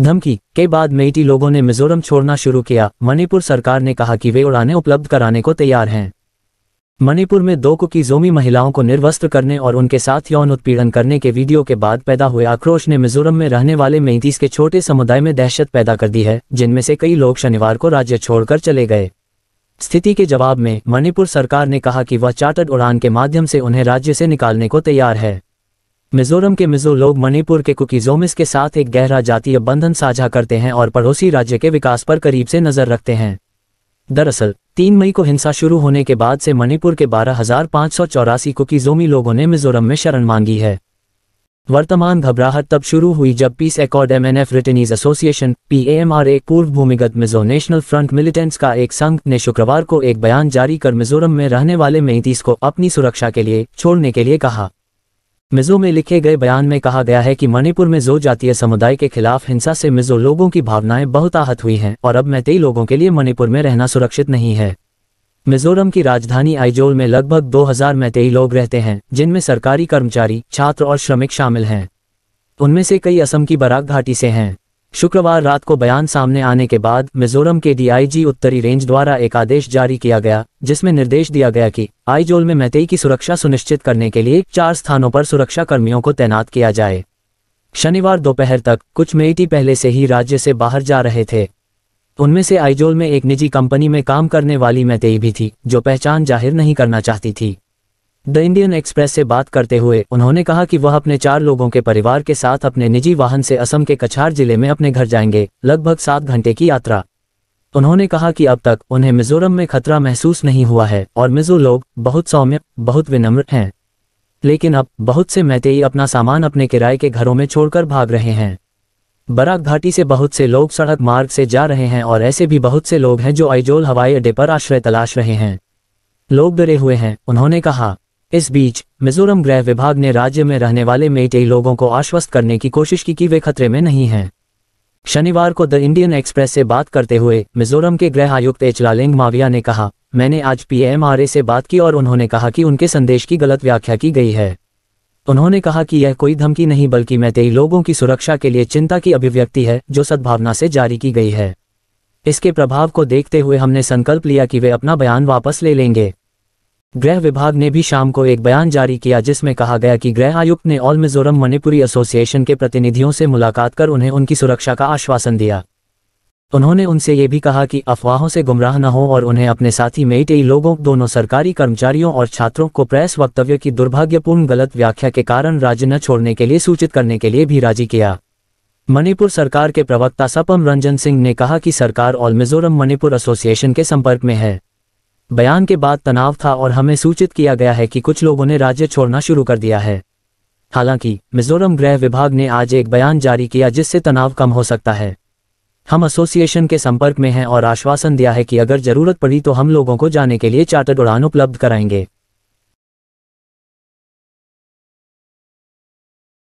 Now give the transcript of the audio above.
धमकी के बाद मेटी लोगों ने मिजोरम छोड़ना शुरू किया मणिपुर सरकार ने कहा कि वे उड़ाने उपलब्ध कराने को तैयार हैं मणिपुर में दो कुकी जोमी महिलाओं को निर्वस्त्र करने और उनके साथ यौन उत्पीड़न करने के वीडियो के बाद पैदा हुए आक्रोश ने मिजोरम में रहने वाले मेईतीस के छोटे समुदाय में दहशत पैदा कर दी है जिनमें से कई लोग शनिवार को राज्य छोड़कर चले गए स्थिति के जवाब में मणिपुर सरकार ने कहा कि वह चार्टर्ड उड़ान के माध्यम से उन्हें राज्य से निकालने को तैयार है मिजोरम के मिजो लोग मणिपुर के कुकीजोमिस के साथ एक गहरा जातीय बंधन साझा करते हैं और पड़ोसी राज्य के विकास पर करीब से नजर रखते हैं दरअसल तीन मई को हिंसा शुरू होने के बाद से मणिपुर के बारह हजार पाँच सौ चौरासी कुकीजोमी लोगों ने मिजोरम में शरण मांगी है वर्तमान घबराहट तब शुरू हुई जब peace accord MNF returnees association PAMR एक पूर्व भूमिगत मिजो नेशनल फ्रंट मिलिटेंट्स का एक संघ ने शुक्रवार को एक बयान जारी कर मिजोरम में रहने वाले मैतीस को अपनी सुरक्षा के लिए छोड़ने के लिए कहा मिजो में लिखे गए बयान में कहा गया है कि मणिपुर में जो जातीय समुदाय के खिलाफ हिंसा से मिजो लोगों की भावनाएं बहुत आहत हुई हैं और अब मैतेई लोगों के लिए मणिपुर में रहना सुरक्षित नहीं है मिजोरम की राजधानी आइजोल में लगभग 2000 मैतेई लोग रहते हैं जिनमें सरकारी कर्मचारी छात्र और श्रमिक शामिल हैं उनमें से कई असम की बराक घाटी से हैं शुक्रवार रात को बयान सामने आने के बाद मिजोरम के डीआईजी उत्तरी रेंज द्वारा एक आदेश जारी किया गया जिसमें निर्देश दिया गया कि आईजोल में मैतेई की सुरक्षा सुनिश्चित करने के लिए चार स्थानों पर सुरक्षा कर्मियों को तैनात किया जाए शनिवार दोपहर तक कुछ मेटी पहले से ही राज्य से बाहर जा रहे थे उनमें से आइजोल में एक निजी कंपनी में काम करने वाली मैतेई भी थी जो पहचान जाहिर नहीं करना चाहती थी द इंडियन एक्सप्रेस से बात करते हुए उन्होंने कहा कि वह अपने चार लोगों के परिवार के साथ अपने निजी वाहन से असम के कछार जिले में अपने घर जाएंगे लगभग सात घंटे की यात्रा उन्होंने कहा कि अब तक उन्हें मिजोरम में खतरा महसूस नहीं हुआ है और मिजो लोग बहुत सौम्य बहुत विनम्र हैं लेकिन अब बहुत से मैतेई अपना सामान अपने किराए के घरों में छोड़कर भाग रहे हैं बराक घाटी से बहुत से लोग सड़क मार्ग से जा रहे हैं और ऐसे भी बहुत से लोग हैं जो आइजोल हवाई अड्डे पर आश्रय तलाश रहे हैं लोग डरे हुए हैं उन्होंने कहा इस बीच मिजोरम गृह विभाग ने राज्य में रहने वाले मेईटेई लोगों को आश्वस्त करने की कोशिश की कि वे खतरे में नहीं हैं शनिवार को द इंडियन एक्सप्रेस से बात करते हुए मिजोरम के गृह आयुक्त एचलालिंग माविया ने कहा मैंने आज पीएमआरए से बात की और उन्होंने कहा कि उनके संदेश की गलत व्याख्या की गई है उन्होंने कहा कि यह कोई धमकी नहीं बल्कि मैतेई लोगों की सुरक्षा के लिए चिंता की अभिव्यक्ति है जो सद्भावना से जारी की गई है इसके प्रभाव को देखते हुए हमने संकल्प लिया कि वे अपना बयान वापस ले लेंगे गृह विभाग ने भी शाम को एक बयान जारी किया जिसमें कहा गया कि गृह आयुक्त ने ऑल मिजोरम मणिपुरी एसोसिएशन के प्रतिनिधियों से मुलाकात कर उन्हें उनकी सुरक्षा का आश्वासन दिया उन्होंने उनसे ये भी कहा कि अफवाहों से गुमराह न हो और उन्हें अपने साथी मेईटेई लोगों दोनों सरकारी कर्मचारियों और छात्रों को प्रेस वक्तव्य की दुर्भाग्यपूर्ण गलत व्याख्या के कारण राज्य न छोड़ने के लिए सूचित करने के लिए भी राजी किया मणिपुर सरकार के प्रवक्ता सपम रंजन सिंह ने कहा कि सरकार ऑल मिजोरम मणिपुर एसोसिएशन के संपर्क में है बयान के बाद तनाव था और हमें सूचित किया गया है कि कुछ लोगों ने राज्य छोड़ना शुरू कर दिया है हालांकि मिजोरम गृह विभाग ने आज एक बयान जारी किया जिससे तनाव कम हो सकता है हम एसोसिएशन के संपर्क में हैं और आश्वासन दिया है कि अगर जरूरत पड़ी तो हम लोगों को जाने के लिए चार्टर्ड उड़ान उपलब्ध कराएंगे